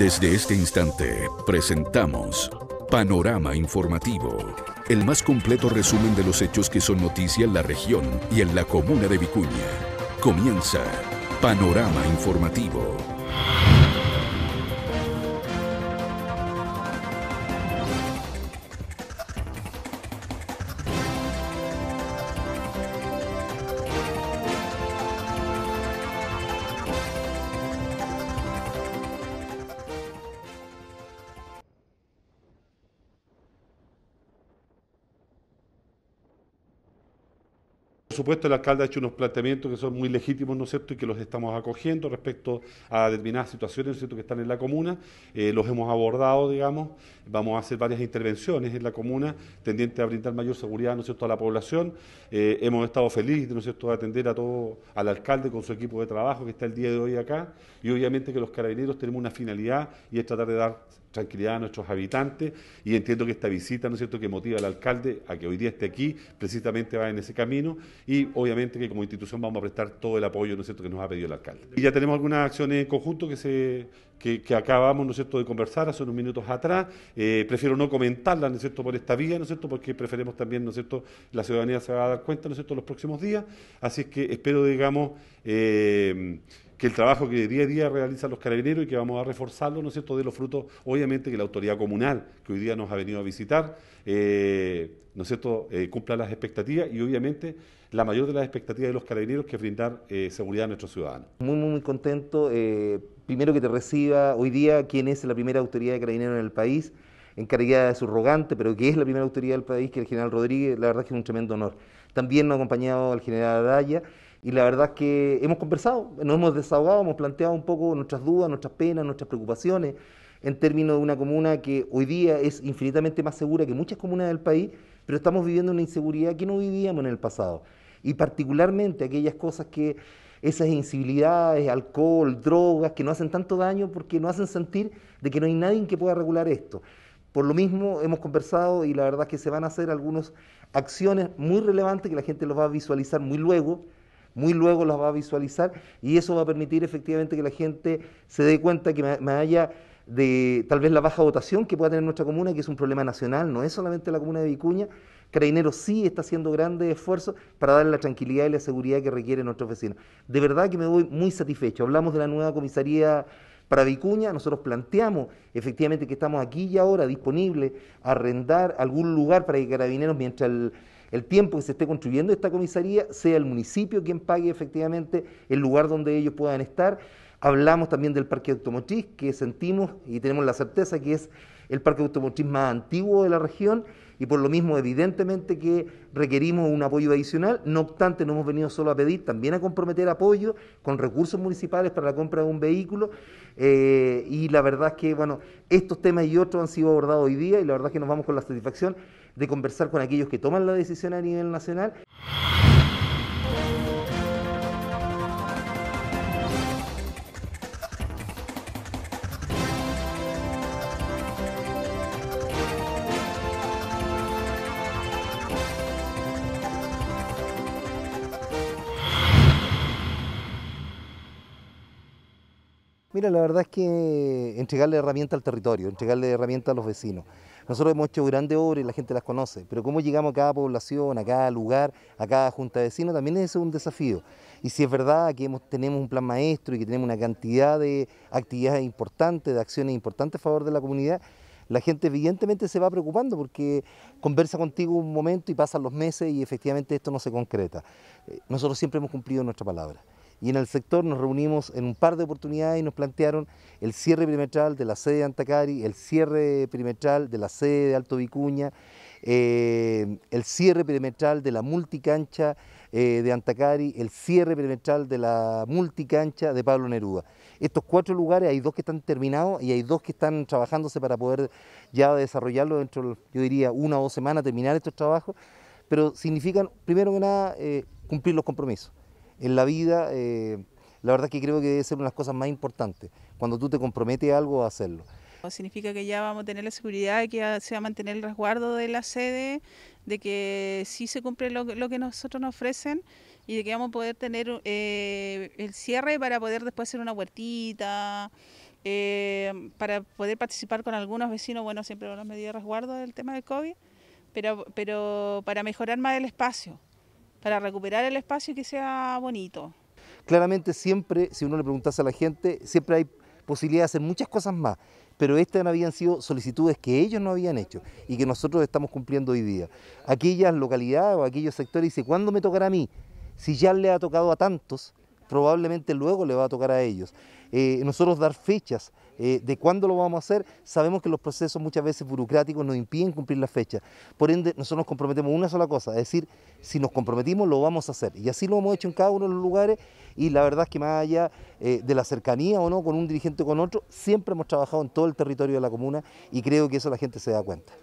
Desde este instante presentamos Panorama Informativo, el más completo resumen de los hechos que son noticia en la región y en la comuna de Vicuña. Comienza Panorama Informativo. supuesto, el alcalde ha hecho unos planteamientos que son muy legítimos, ¿no cierto?, y que los estamos acogiendo respecto a determinadas situaciones, cierto?, que están en la comuna. Eh, los hemos abordado, digamos. Vamos a hacer varias intervenciones en la comuna tendiente a brindar mayor seguridad, ¿no cierto?, a la población. Eh, hemos estado felices, ¿no es cierto?, de atender a todo, al alcalde con su equipo de trabajo que está el día de hoy acá. Y obviamente que los carabineros tenemos una finalidad y es tratar de dar tranquilidad a nuestros habitantes y entiendo que esta visita, ¿no es cierto?, que motiva al alcalde a que hoy día esté aquí, precisamente va en ese camino y obviamente que como institución vamos a prestar todo el apoyo, ¿no es cierto?, que nos ha pedido el alcalde. Y ya tenemos algunas acciones en conjunto que se... acabamos, ¿no es cierto?, de conversar hace unos minutos atrás. Eh, prefiero no comentarlas, ¿no es cierto?, por esta vía, ¿no es cierto?, porque preferemos también, ¿no es cierto?, la ciudadanía se va a dar cuenta, ¿no es cierto?, los próximos días. Así es que espero, digamos, eh, que el trabajo que día a día realizan los carabineros y que vamos a reforzarlo, ¿no es cierto?, de los frutos, obviamente, que la autoridad comunal, que hoy día nos ha venido a visitar, eh, ¿no es cierto?, eh, cumpla las expectativas y obviamente la mayor de las expectativas de los carabineros que es brindar eh, seguridad a nuestros ciudadanos. Muy, muy, muy contento. primero que te reciba hoy día quien es la primera autoridad de carabineros en el país, encargada de su rogante, pero que es la primera autoridad del país, que es el general Rodríguez, la verdad es que es un tremendo honor. También nos ha acompañado el general Araya. Y la verdad es que hemos conversado, nos hemos desahogado, hemos planteado un poco nuestras dudas, nuestras penas, nuestras preocupaciones en términos de una comuna que hoy día es infinitamente más segura que muchas comunas del país, pero estamos viviendo una inseguridad que no vivíamos en el pasado. Y particularmente aquellas cosas que, esas incivilidades, alcohol, drogas, que no hacen tanto daño porque no hacen sentir de que no hay nadie que pueda regular esto. Por lo mismo hemos conversado y la verdad es que se van a hacer algunas acciones muy relevantes que la gente los va a visualizar muy luego, muy luego las va a visualizar y eso va a permitir efectivamente que la gente se dé cuenta que más haya, de tal vez la baja votación que pueda tener nuestra comuna, que es un problema nacional, no es solamente la comuna de Vicuña, Carabineros sí está haciendo grandes esfuerzos para darle la tranquilidad y la seguridad que requieren nuestros vecinos. De verdad que me voy muy satisfecho. Hablamos de la nueva comisaría para Vicuña, nosotros planteamos efectivamente que estamos aquí y ahora disponibles a arrendar algún lugar para que Carabineros, mientras el el tiempo que se esté construyendo esta comisaría sea el municipio quien pague efectivamente el lugar donde ellos puedan estar. Hablamos también del parque automotriz, que sentimos y tenemos la certeza que es el parque automotriz más antiguo de la región y por lo mismo evidentemente que requerimos un apoyo adicional, no obstante no hemos venido solo a pedir, también a comprometer apoyo con recursos municipales para la compra de un vehículo eh, y la verdad es que bueno, estos temas y otros han sido abordados hoy día y la verdad es que nos vamos con la satisfacción de conversar con aquellos que toman la decisión a nivel nacional. Mira, la verdad es que entregarle herramienta al territorio, entregarle herramienta a los vecinos. Nosotros hemos hecho grandes obras y la gente las conoce, pero cómo llegamos a cada población, a cada lugar, a cada junta de vecinos, también es un desafío. Y si es verdad que tenemos un plan maestro y que tenemos una cantidad de actividades importantes, de acciones importantes a favor de la comunidad, la gente evidentemente se va preocupando porque conversa contigo un momento y pasan los meses y efectivamente esto no se concreta. Eh, nosotros siempre hemos cumplido nuestra palabra y en el sector nos reunimos en un par de oportunidades y nos plantearon el cierre perimetral de la sede de Antacari, el cierre perimetral de la sede de Alto Vicuña, eh, el cierre perimetral de la multicancha eh, de Antacari, el cierre perimetral de la multicancha de Pablo Neruda. Estos cuatro lugares, hay dos que están terminados y hay dos que están trabajándose para poder ya desarrollarlo dentro, yo diría, una o dos semanas, terminar estos trabajos, pero significan, primero que nada, eh, cumplir los compromisos en la vida, eh, la verdad es que creo que debe ser una de las cosas más importantes, cuando tú te comprometes a algo a hacerlo. Significa que ya vamos a tener la seguridad de que se va a mantener el resguardo de la sede, de que sí se cumple lo, que nosotros nos ofrecen y de que vamos a poder tener eh, el cierre para poder después hacer una huertita, eh, para poder participar con algunos vecinos, bueno, siempre con a medidas de resguardo del tema del COVID, pero, pero para mejorar más el espacio para recuperar el espacio y que sea bonito. Claramente siempre, si uno le preguntase a la gente, siempre hay posibilidad de hacer muchas cosas más, pero estas habían sido solicitudes que ellos no habían hecho y que nosotros estamos cumpliendo hoy día. Aquellas localidades o aquellos sectores dice, ¿cuándo me tocará a mí? Si ya le ha tocado a tantos, probablemente luego le va a tocar a ellos. Eh, nosotros dar fechas eh, de cuándo lo vamos a hacer, sabemos que los procesos muchas veces burocráticos nos impiden cumplir las fechas. Por ende, nosotros nos comprometemos una sola cosa, es decir, si nos comprometimos lo vamos a hacer. Y así lo hemos hecho en cada uno de los lugares y la verdad es que más allá eh, de la cercanía o no con un dirigente o con otro, siempre hemos trabajado en todo el territorio de la comuna y creo que eso la gente se da cuenta.